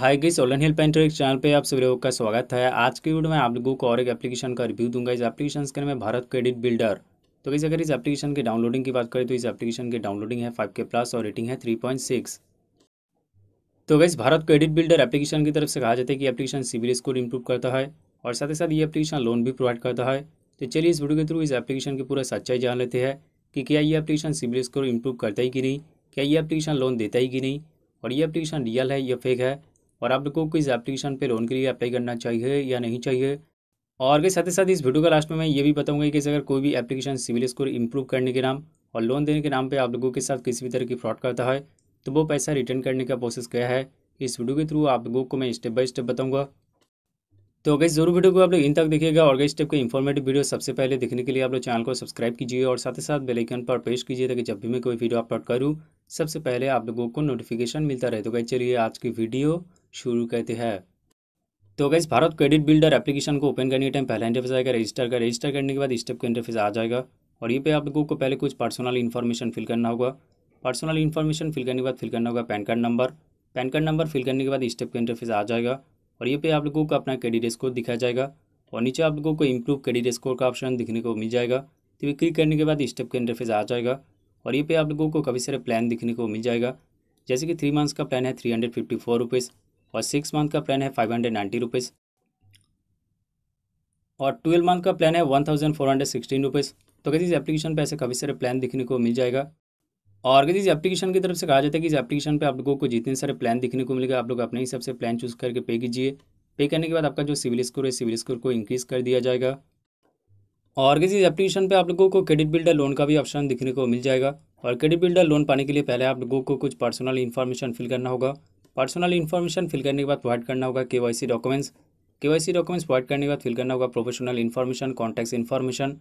हाय guys online help interact channel पे आप सभी लोगों का स्वागत है आज की वीडियो में आप लोगों को और एक एप्लीकेशन का रिव्यू दूंगा इस एप्लीकेशन के नाम है भारत क्रेडिट बिल्डर तो गाइस अगर इस एप्लीकेशन के डाउनलोडिंग की बात करें तो इस एप्लीकेशन की डाउनलोडिंग है फाइव के प्लस और रेटिंग है थ्री पॉइंट सिक्स तो guys Bharat credit builder application की तरफ से कहा जाता है कि एप्लीकेशन सिविल स्कोर इंप्रूव करता है और साथ ही साथ ये एप्लीकेशन लोन भी प्रोवाइड करता है तो चलिए इस वीडियो के थ्रू इस एप्लीकेशन की पूरा सच्चाई जान लेते हैं कि क्या ये एप्लीकेशन सिविल स्कोर इंप्रूव करता है कि नहीं क्या ये एप्लीकेशन लोन देता है कि नहीं और ये एप्लीकेशन रियल है या फेक है और आप लोगों को इस एप्लीकेशन पे लोन के लिए अप्लाई करना चाहिए या नहीं चाहिए और के साथ ही साथ इस वीडियो का लास्ट में मैं ये भी बताऊंगा कि अगर कोई भी एप्लीकेशन सिविल स्कोर इंप्रूव करने के नाम और लोन देने के नाम पे आप लोगों के साथ किसी भी तरह की फ्रॉड करता है तो वो पैसा रिटर्न करने का प्रोसेस क्या है इस वीडियो के थ्रू आप लोगों को मैं स्टेप बाय स्टेप बताऊंगा तो अगर जरूर वीडियो को आप लोग इन तक देखिएगा और इस स्टेप का इन्फॉर्मेटिव वीडियो सबसे पहले देखने के लिए आप लोग चैनल को सब्सक्राइब कीजिए और साथ ही साथ बेलाइकन पर प्रेस कीजिए ताकि जब भी मैं कोई वीडियो अपलोड करूँ सबसे पहले आप लोगों को नोटिफिकेशन मिलता रहे तो कहीं चलिए आज की वीडियो शुरू करते हैं तो अगर भारत क्रेडिट बिल्डर एप्लीकेशन को ओपन करने के टाइम पहला इंटरफेस आएगा रजिस्टर का रजिस्टर करने के बाद स्टेप का इंटरफेस आ जाएगा और ये पे आप लोगों को पहले कुछ पर्सनल इन्फॉर्मेशन फिल करना होगा पर्सनल इन्फॉर्मेशन फिल करने के बाद फिल करना होगा PAN card number PAN card number fill करने के बाद स्टेप का इंटरफेस आ जाएगा और ये पे आप लोगों को अपना क्रेडिट स्कोर दिखाया जाएगा और नीचे आप लोगों को इम्प्रूव क्रेडिट स्कोर का ऑप्शन दिखने को मिल जाएगा तो ये क्लिक करने के बाद स्टेप का इंटरफेस आ जाएगा और ये पे आप लोगों को कभी सारे प्लान दिखने को मिल जाएगा जैसे कि थ्री मंथ्स का प्लान है three hundred fifty four rupees और सिक्स मंथ का प्लान है फाइव हंड्रेड नाइन्टी रुपीज़ और ट्वेल्व मंथ का प्लान है one thousand four hundred sixteen rupees तो कहते इस एप्लीकेशन पे ऐसे काफ़ी सारे प्लान दिखने को मिल जाएगा और अगर इस एप्लीकेशन की तरफ से कहा जाता है कि इस एप्लीकेशन पे आप लोगों को जितने सारे प्लान देखने को मिलेगा आप लोग अपने हिसाब से प्लान चूज़ करके पे कीजिए पे करने के बाद आपका जो सिविल स्कोर है सिविल स्कोर को इंक्रीज़ कर दिया जाएगा और किसी एप्लीकेशन पे आप लोगों को क्रेडिट बिल्डर लोन का भी ऑप्शन दिखने को मिल जाएगा और क्रेडिट बिल्डर लोन पाने के लिए पहले आप लोगों को कुछ पर्सनल इन्फॉर्मेशन फिल करना होगा पर्सनल इन्फॉर्मेशन फिल करने के बाद प्रोवाइड करना होगा के डॉक्यूमेंट्स के डॉक्यूमेंट्स प्रोवाइड करने के बाद फिल करना होगा professional information contact information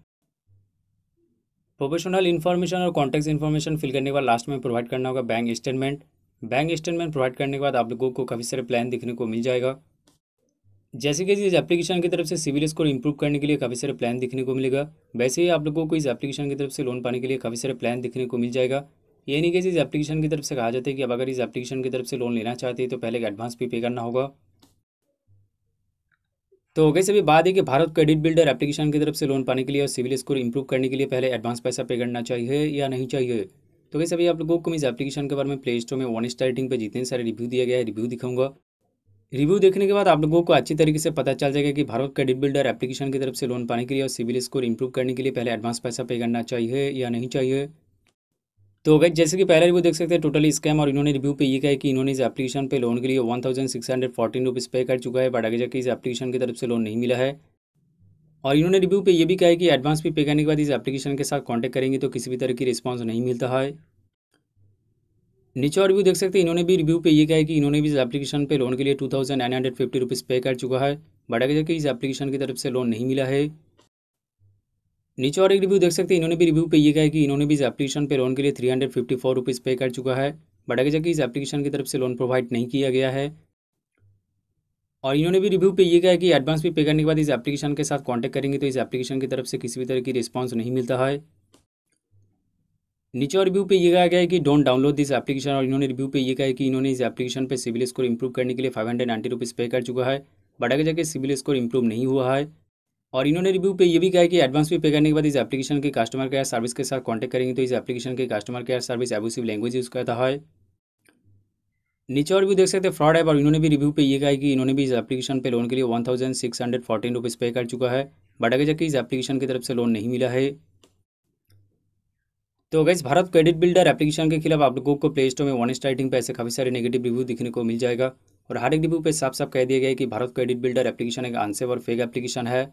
professional information और कॉन्टैक्ट इन्फॉर्मेशन फिल करने के बाद लास्ट में प्रोवाइड करना होगा bank statement bank statement provide करने के बाद आप लोगों को काफ़ी सारे प्लान देखने को मिल जाएगा जैसे कि इस एप्लीकेशन की तरफ से सिविल स्कोर इंप्रूव करने के लिए काफ़ी सारे प्लान देखने को मिलेगा वैसे ही आप लोगों को इस एप्लीकेशन की तरफ से लोन पाने के लिए काफ़ी सारे प्लान देखने को मिल जाएगा ये नहीं कि इस एप्लीकेशन की तरफ से कहा जाता है कि अब अगर इस एप्लीकेशन की तरफ से लोन लेना चाहते हैं तो पहले एडवांस भी पे करना होगा तो कैसे भी बात है कि भारत क्रेडिट बिल्डर एप्लीकेशन की तरफ से लोन पाने के लिए और सिविल स्कोर इंप्रूव करने के लिए पहले एडवांस पैसा पे करना चाहिए या नहीं चाहिए तो कैसे भी आप लोगों को इस एप्लीकेशन के बारे में प्ले स्टोर में वन स्टार रेटिंग पर जितने सारे रिव्यू दिया गया है रिव्यू दिखाऊंगा रिव्यू देखने के बाद आप लोगों को अच्छी तरीके से पता चल जाएगा कि भारत क्रेडिट बिल्डर एप्लीकेशन की तरफ से लोन पाने के लिए और सिविल स्कोर इंप्रूव करने के लिए पहले एडवांस पैसा पे करना चाहिए या नहीं चाहिए तो गई जैसे कि पहले रिव्यू देख सकते हैं टोटली स्कैम और इन्होंने रिव्यू पे ये कहा है कि इन्होंने इस एप्लीकेशन पे लोन के लिए one thousand six hundred fourteen rupees pay कर चुका है बट आगे जाकर इस एप्लीकेशन की तरफ से लोन नहीं मिला है और इन्होंने रिव्यू पे ये भी कहा है कि एडवांस भी पे करने के बाद इस एप्लीकेशन के साथ कॉन्टैक्ट करेंगे तो किसी भी तरह की रिस्पॉन्स नहीं मिलता है नीचे और रिव्यू देख सकते हैं इन्होंने भी रिव्यू पे ये कहा है कि इन्होंने भी इस एप्लीकेशन पे लोन के लिए two thousand nine hundred fifty rupees pay कर चुका है बट आगे जाकर इस एप्लीकेशन की तरफ से लोन नहीं मिला है नीचे और एक रिव्यू देख सकते हैं इन्होंने भी रिव्यू पे ये कहा है कि इन्होंने भी इस एप्लीकेशन पे लोन के लिए three hundred fifty four rupees pay कर चुका है बट आगे जाके इस एप्लीकेशन की तरफ से लोन प्रोवाइड नहीं किया गया है और इन्होंने भी रिव्यू पे ये कहा है कि एडवांस भी पे करने के बाद इस एप्लीकेशन के साथ कॉन्टैक्ट करेंगे तो इस एप्लीकेशन की तरफ से किसी भी तरह की रिस्पॉन्स नहीं मिलता है नीचे और रिव्यू पे ये कहा गया है कि डोंट डाउनलोड दिस एप्लीकेशन और इन्होंने रिव्यू पे ये कहा है कि इन्होंने इस एप्लीकेशन पे सिविल स्कोर इंप्रूव करने के लिए five hundred ninety rupees pay कर चुका है बट आगे जाके सिविल स्कोर इंप्रूव नहीं हुआ है और इन्होंने रिव्यू पे ये भी कहा है कि एडवांस भी पे करने के बाद इस एप्लीकेशन के कस्टमर केयर सर्विस के साथ कॉन्टैक्ट करेंगे तो इस एप्लीकेशन के customer care service abusive language use करता है नीचे और भी देख सकते हैं फ्रॉड ऐप और इन्होंने भी रिव्यू पे ये कहा है कि इन्होंने भी इस एप्लीकेशन पे लोन के लिए one thousand six hundred fourteen rupees pay कर चुका है बट अगर जबकि इस एप्लीकेशन की तरफ से लोन नहीं मिला है तो अगर भारत क्रेडिट बिल्डर एप्लीकेशन के खिलाफ आप लोगों को प्ले स्टोर में वन स्टार्टिंग पे ऐसे काफ़ी सारे नेगेटिव रिव्यू दिखने को मिल जाएगा और हर एक रिव्यू पे साफ साफ कह दिया गया है कि भारत क्रेडिट बिल्डर एप्लीकेशन एक आंसर और फेक एप्लीकेशन है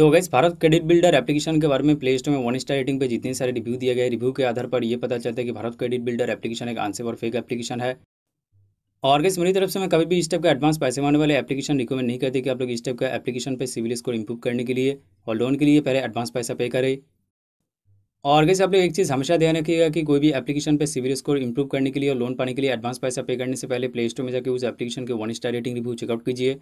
तो guys Bharat credit builder application के बारे में प्ले स्टोर में वन स्टार रेटिंग पे जितने सारे रिव्यू दिए गए रिव्यू के आधार पर यह पता चलता है कि भारत क्रेडिट बिल्डर एप्लीकेशन एक आंसर और फेक एप्लीकेशन है और गैस मेरी तरफ से मैं कभी भी इस टाइप का एडवांस पैसे मांगने वाले एप्लीकेशन रिकमेंड नहीं करती कि आप लोग इस टाइप का एप्लीकेशन पर सिविल स्कोर इंप्रूव करने के लिए और लोन के लिए पहले एडवांस पैसा पे करें और गैस आप लोग एक चीज़ हमेशा ध्यान रखिएगा कि कोई भी एप्लीकेशन पर सिविल स्कोर इंप्रूव करने के लिए और लोन पाने के लिए एडवांस पैसा पे करने से पहले प्ले स्टोर में जाकर उस एप्लीकेशन के one star rating review check out कीजिए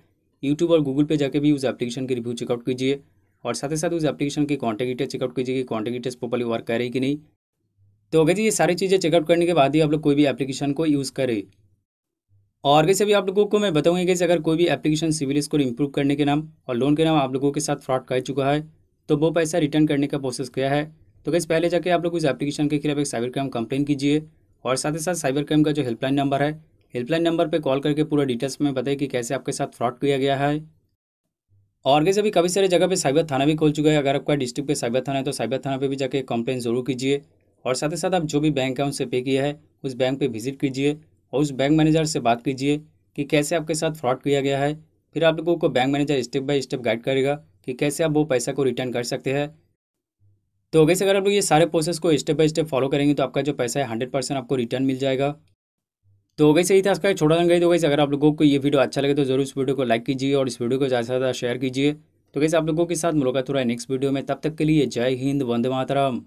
यूट्यूब और गूगल पे जाके भी उस एप्लीकेशन के रिव्यू चेकआउट कीजिए और साथ ही साथ उस एप्लीकेशन की कॉन्टैक्ट डिटेल चेकआउट कीजिए कि कॉन्टैक्ट डिटेल्स प्रॉपरली वर्क कर रही कि नहीं तो अगर जी ये सारी चीज़ें चेकआउट करने के बाद ही आप लोग कोई भी एप्लीकेशन को यूज़ करें और कैसे अभी आप लोगों को मैं बताऊंगा कैसे अगर कोई भी एप्लीकेशन सिविल स्कोर इंप्रूव करने के नाम और लोन के नाम आप लोगों के साथ फ्रॉड कर चुका है तो वो पैसा रिटर्न करने का प्रोसेस क्या है तो कैसे पहले जाके आप लोग उस एप्लीकेशन के खिलाफ एक साइबर क्राइम कंप्लेन कीजिए और साथ ही साथ साइबर क्राइम का जो हेल्पलाइन नंबर है हेल्पलाइन नंबर पर कॉल करके पूरा डिटेल्स में बताइए कि कैसे आपके साथ फ्रॉड किया गया है और कैसे अभी काफ़ी सारी जगह पे साइबर थाना भी खोल चुका है अगर आपका डिस्ट्रिक्ट पे साइबर थाना है तो साइबर थाना पे भी जाके कंप्लेन ज़रूर कीजिए और साथ ही साथ आप जो भी बैंक है उनसे पे किया है उस बैंक पे विजिट कीजिए और उस बैंक मैनेजर से बात कीजिए कि कैसे आपके साथ फ्रॉड किया गया है फिर आप लोगों को bank manager step by step guide करेगा कि कैसे आप वो पैसा को रिटर्न कर सकते हैं तो वैसे अगर आप लोग ये सारे प्रोसेस को स्टेप बाय स्टेप फॉलो करेंगे तो आपका जो पैसा है हंड्रेड परसेंट आपको रिटर्न मिल जाएगा तो हो गई सही था इसका छोटा गई तो गई अगर आप लोगों को ये वीडियो अच्छा लगे तो जरूर इस वीडियो को लाइक कीजिए और इस वीडियो को ज़्यादा से ज़्यादा शेयर कीजिए तो कैसे आप लोगों के साथ मुलाकात हो रहा है नेक्स्ट वीडियो में तब तक के लिए जय हिंद वंदे मातरम